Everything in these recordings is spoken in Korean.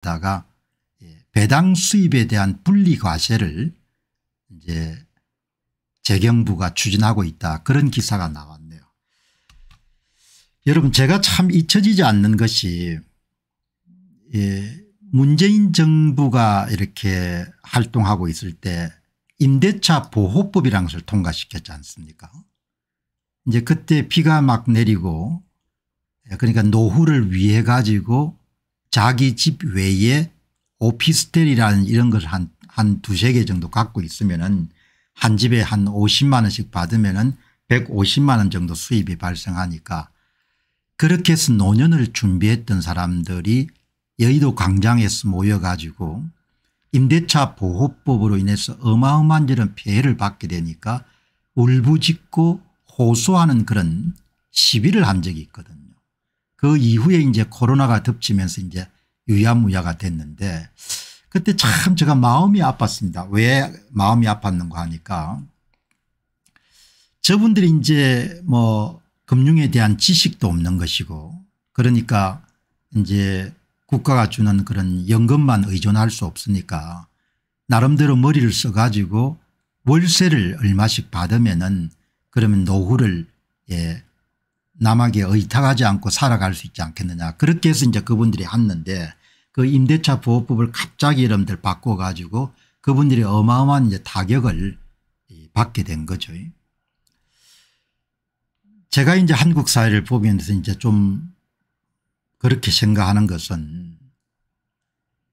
다가 예, 배당 수입에 대한 분리과세를 이제 재경부가 추진하고 있다 그런 기사가 나왔네요. 여러분 제가 참 잊혀지지 않는 것이 예 문재인 정부가 이렇게 활동하고 있을 때 임대차 보호법이라는 것을 통과시켰지 않습니까 이제 그때 비가 막 내리고 예, 그러니까 노후를 위해 가지고 자기 집 외에 오피스텔이라는 이런 걸 한 한 두세 개 정도 갖고 있으면은 한 집에 한 50만 원씩 받으면은 150만 원 정도 수입이 발생하니까 그렇게 해서 노년을 준비했던 사람들이 여의도 광장에서 모여가지고 임대차 보호법으로 인해서 어마어마한 이런 피해를 받게 되니까 울부짖고 호소하는 그런 시위를 한 적이 있거든요. 그 이후에 이제 코로나가 덮치면서 이제 유야무야가 됐는데 그때 참 제가 마음이 아팠습니다. 왜 마음이 아팠는가 하니까 저분들이 이제 뭐 금융에 대한 지식도 없는 것이고 그러니까 이제 국가가 주는 그런 연금만 의존할 수 없으니까 나름대로 머리를 써가지고 월세를 얼마씩 받으면은 그러면 노후를 예 남에게 의탁하지 않고 살아갈 수 있지 않겠느냐 그렇게 해서 이제 그분들이 왔는데그 임대차 보호법을 갑자기 여러분들 바꿔 가지고 그분들이 어마어마한 이제 타격을 받게 된 거죠. 제가 이제 한국 사회를 보면서 이제 좀 그렇게 생각하는 것은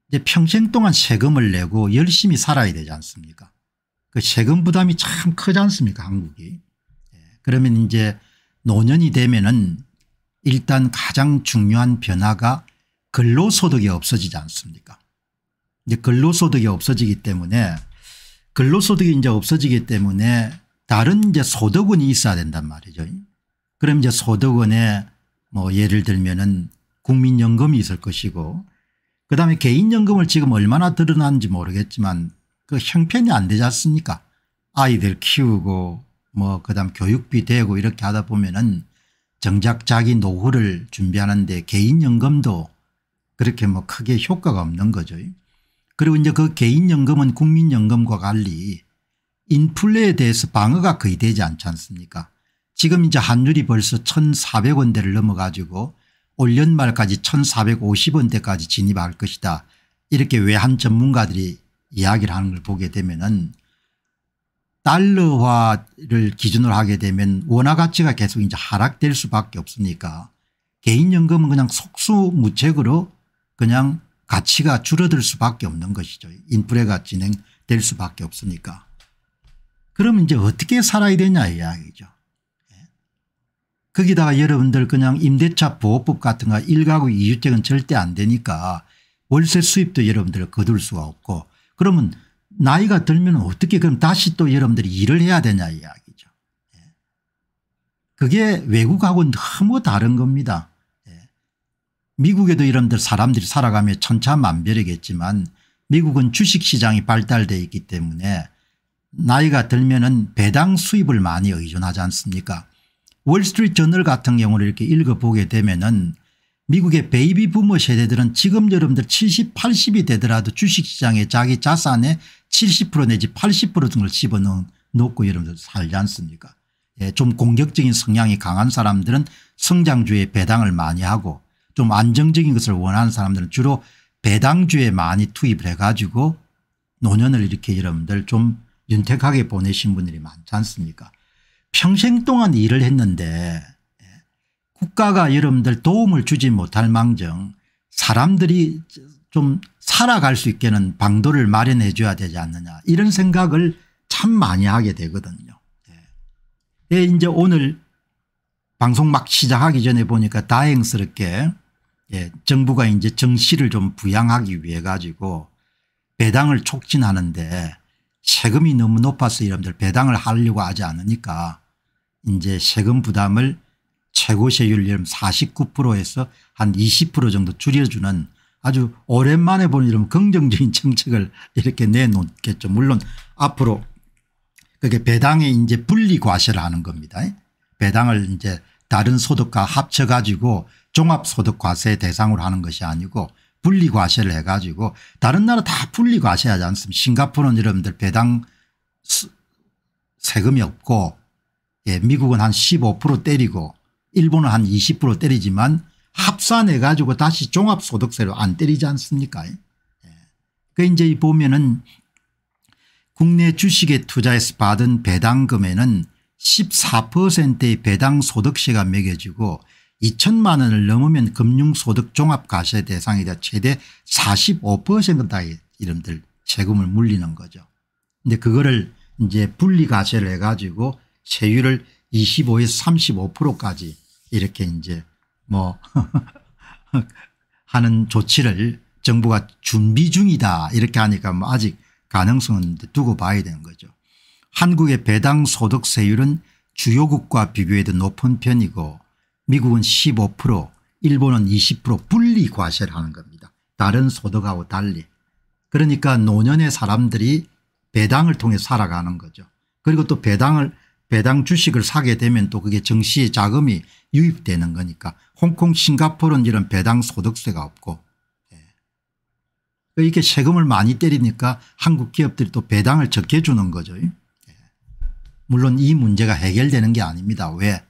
이제 평생 동안 세금을 내고 열심히 살아야 되지 않습니까? 그 세금 부담이 참 크지 않습니까? 한국이. 예, 그러면 이제 노년이 되면은 일단 가장 중요한 변화가 근로소득이 없어지지 않습니까 이제 근로소득이 없어지기 때문에 근로소득이 이제 없어지기 때문에 다른 이제 소득은 있어야 된단 말이죠. 그럼 이제 소득원에 뭐 예를 들면은 국민연금이 있을 것이고 그다음에 개인연금을 지금 얼마나 드러나는지 모르겠지만 그 형편이 안 되지 않습니까 아이들 키우고 뭐 그다음 교육비 대고 이렇게 하다 보면은 정작 자기 노후를 준비하는데 개인연금도 그렇게 뭐 크게 효과가 없는 거죠. 그리고 이제 그 개인연금은 국민연금과 달리 인플레에 대해서 방어가 거의 되지 않지 않습니까 지금 이제 환율이 벌써 1,400원대를 넘어가지고 올 연말까지 1,450원대까지 진입할 것이다. 이렇게 외환 전문가들이 이야기를 하는 걸 보게 되면은 달러화를 기준으로 하게 되면 원화 가치가 계속 이제 하락될 수밖에 없으니까 개인연금은 그냥 속수무책으로 그냥 가치가 줄어들 수밖에 없는 것이죠. 인플레가 진행될 수밖에 없으니까. 그럼 이제 어떻게 살아야 되냐 이야기죠. 예. 거기다가 여러분들 그냥 임대차 보호법 같은 거 일가구 이주택은 절대 안 되니까 월세 수입도 여러분들 거둘 수가 없고 그러면 나이가 들면 어떻게 그럼 다시 또 여러분들이 일을 해야 되냐 이야기죠. 예. 그게 외국하고 너무 다른 겁니다. 예. 미국에도 여러분들 사람들이 살아가며 천차만별이겠지만 미국은 주식시장이 발달되어 있기 때문에 나이가 들면 은 배당 수입을 많이 의존하지 않습니까 월스트리트 저널 같은 경우를 이렇게 읽어보게 되면 은 미국의 베이비 부모 세대들은 지금 여러분들 70 80이 되더라도 주식시장에 자기 자산의 70% 내지 80% 등을 집어넣고 여러분들 살지 않습니까 예, 좀 공격적인 성향이 강한 사람들은 성장주에 배당을 많이 하고 좀 안정적인 것을 원하는 사람들은 주로 배당주에 많이 투입을 해가지고 노년을 이렇게 여러분들 좀 윤택하게 보내신 분들이 많지 않습니까 평생 동안 일을 했는데 국가가 여러분들 도움을 주지 못할 망정 사람들이 좀 살아갈 수 있게는 방도를 마련해 줘야 되지 않느냐 이런 생각을 참 많이 하게 되거든요. 예. 예 이제 오늘 방송 막 시작하기 전에 보니까 다행스럽게 예, 정부가 이제 정시를 좀 부양하기 위해 가지고 배당을 촉진하는데 세금이 너무 높아서 이러분들 배당을 하려고 하지 않으니까 이제 세금 부담을 최고 세율 49%에서 한 20% 정도 줄여주는 아주 오랜만에 보는 이런 긍정적인 정책을 이렇게 내놓겠죠. 물론 앞으로 그게 배당에 이제 분리 과세를 하는 겁니다. 배당을 이제 다른 소득과 합쳐 가지고 종합소득과세 대상으로 하는 것이 아니고 분리과세를 해 가지고 다른 나라 다 분리과세하지 않습니까 싱가포르는 여러분들 배당 세금이 없고 예 미국은 한 15% 때리고 일본은 한 20% 때리지만 합산해 가지고 다시 종합소득세로 안 때리지 않습니까 예. 그 이제 보면은 국내 주식에 투자해서 받은 배당금에는 14%의 배당소득세가 매겨지고 2천만 원을 넘으면 금융소득 종합과세 대상이다 최대 45%까지 이름들 세금을 물리는 거죠. 근데 그거를 이제 분리과세를 해가지고 세율을 25에서 35%까지 이렇게 이제 뭐 하는 조치를 정부가 준비 중이다 이렇게 하니까 뭐 아직 가능성은 두고 봐야 되는 거죠. 한국의 배당 소득세율은 주요국과 비교해도 높은 편이고 미국은 15% 일본은 20% 분리 과세를 하는 겁니다. 다른 소득하고 달리. 그러니까 노년의 사람들이 배당을 통해 살아가는 거죠. 그리고 또 배당을 배당 주식을 사게 되면 또 그게 정시의 자금이 유입되는 거니까 홍콩 싱가포르는 이런 배당 소득세가 없고 예. 이렇게 세금을 많이 때리니까 한국 기업들이 또 배당을 적게 주는 거죠. 예. 물론 이 문제가 해결되는 게 아닙니다. 왜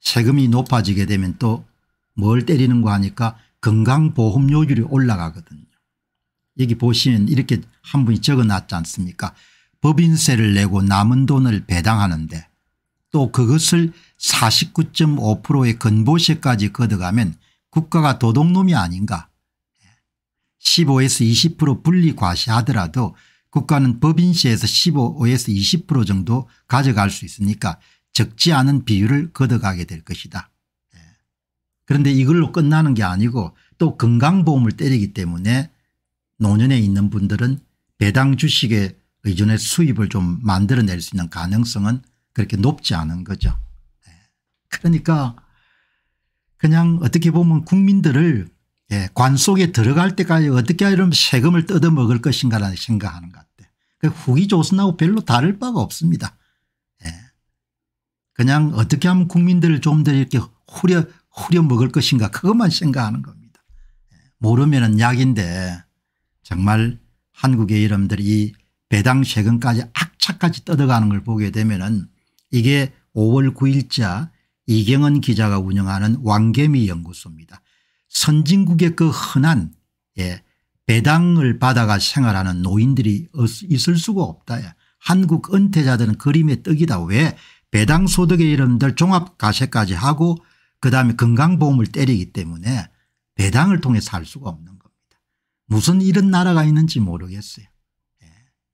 세금이 높아지게 되면 또 뭘 때리는 거 하니까 건강보험료율이 올라가거든요. 여기 보시면 이렇게 한 분이 적어놨지 않습니까 법인세를 내고 남은 돈을 배당하는데 또 그것을 49.5%의 근보세까지 걷어가면 국가가 도둑놈이 아닌가 15에서 20% 분리 과시하더라도 국가는 법인세에서 15에서 20% 정도 가져갈 수 있으니까 적지 않은 비율을 걷어가게 될 것이다. 예. 그런데 이걸로 끝나는 게 아니고 또 건강보험을 때리기 때문에 노년에 있는 분들은 배당 주식에 의존의 수입을 좀 만들어낼 수 있는 가능성은 그렇게 높지 않은 거죠. 예. 그러니까 그냥 어떻게 보면 국민들을 예, 관 속에 들어갈 때까지 어떻게 하면 세금을 뜯어먹을 것인가라는 생각하는 것 같아요. 그 후기 조선하고 별로 다를 바가 없습니다. 예. 그냥 어떻게 하면 국민들을 좀 더 이렇게 후려 후려 먹을 것인가 그것만 생각하는 겁니다. 모르면 약인데 정말 한국의 이름들이 배당 세금까지 악착같이 뜯어가는 걸 보게 되면은 이게 5월 9일자 이경은 기자가 운영하는 왕개미 연구소입니다. 선진국의 그 흔한 예, 배당을 받아가 생활하는 노인들이 어, 있을 수가 없다. 예. 한국 은퇴자들은 그림의 떡이다. 왜 배당소득의 이름들 종합가세까지 하고 그다음에 건강보험을 때리기 때문에 배당을 통해 살 수가 없는 겁니다. 무슨 이런 나라가 있는지 모르겠어요.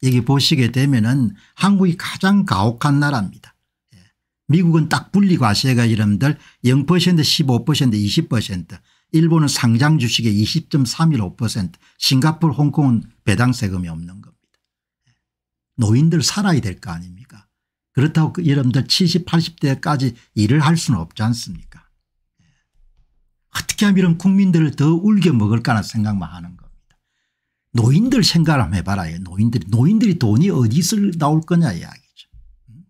여기 보시게 되면은 한국이 가장 가혹한 나라입니다. 예. 미국은 딱 분리고 아가 이름들 0% 15% 20% 일본은 상장 주식의 20.315% 싱가포르 홍콩은 배당 세금이 없는 겁니다. 예. 노인들 살아야 될 거 아닙니까 그렇다고 그 여러분들 70 80대까지 일을 할 수는 없지 않습니까 예. 어떻게 하면 이런 국민들을 더 울겨 먹을까 하는 생각만 하는 거 노인들 생각을 한번 해봐라. 노인들이 노인들이 돈이 어디서 나올 거냐 이야기죠. 음?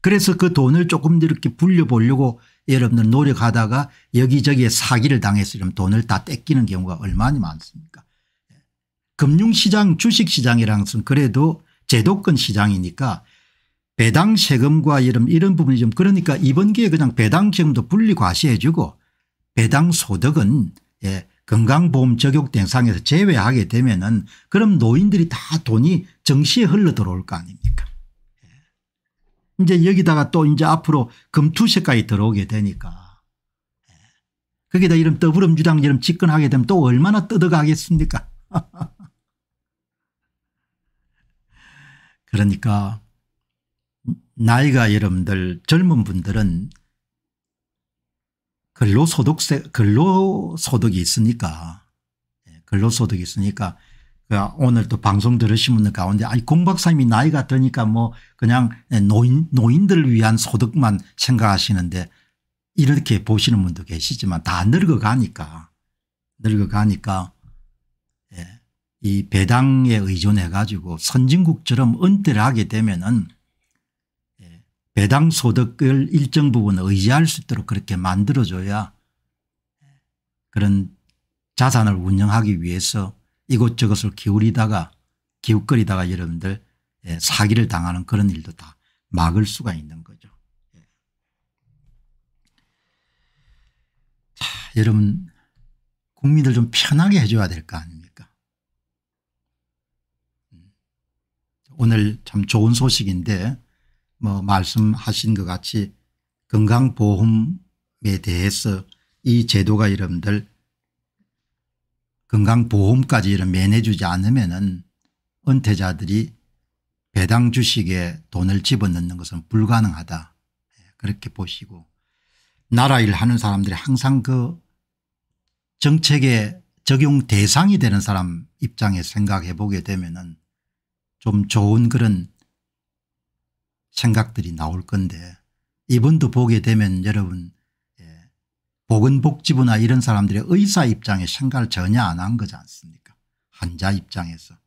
그래서 그 돈을 조금 이렇게 불려보려고 여러분들 노력하다가 여기저기에 사기를 당해서 이러 돈을 다 뺏기는 경우가 얼마나 많습니까 예. 금융시장 주식시장이라 것은 그래도 제도권 시장이니까 배당 세금과 이런, 이런 부분이 좀 그러니까 이번 기회에 그냥 배당 세금도 분리 과시해 주고 배당 소득은 예, 건강보험 적용 대상에서 제외하게 되면 은 그럼 노인들이 다 돈이 정시에 흘러 들어올 거 아닙니까 예. 이제 여기다가 또 이제 앞으로 금투세까지 들어오게 되니까 거기다 예. 이런 더불어민주당 이런 집권하게 되면 또 얼마나 뜯어가겠습니까 그러니까 나이가 여러분들 젊은 분들은 근로소득세, 근로소득이 있으니까, 예, 근로소득이 있으니까, 그 오늘 또 방송 들으신 분들 가운데 아니 공 박사님이 나이가 드니까 뭐 그냥 노인, 노인들을 위한 소득만 생각하시는데 이렇게 보시는 분도 계시지만 다 늙어가니까, 늙어가니까, 예, 이 배당에 의존해 가지고 선진국처럼 은퇴를 하게 되면은 배당 소득을 일정 부분 의지할 수 있도록 그렇게 만들어줘야 그런 자산을 운영하기 위해서 이곳저곳을 기울이다가 기웃거리다가 여러분들 예, 사기를 당하는 그런 일도 다 막을 수가 있는 거죠. 예. 자, 여러분 국민들 좀 편하게 해줘야 될 거 아닙니까 오늘 참 좋은 소식인데 뭐 말씀하신 것 같이 건강보험에 대해서 이 제도가 여러분들 건강보험까지 이런 매해주지 않으면은 은퇴자들이 배당 주식에 돈을 집어넣는 것은 불가능하다 예, 그렇게 보시고 나라 일 하는 사람들이 항상 그정책에 적용 대상이 되는 사람 입장에 생각해 보게 되면 은좀 좋은 그런 생각들이 나올 건데 이분도 보게 되면 여러분 예, 보건복지부나 이런 사람들의 의사 입장에 생각을 전혀 안 한 거지 않습니까 환자 입장에서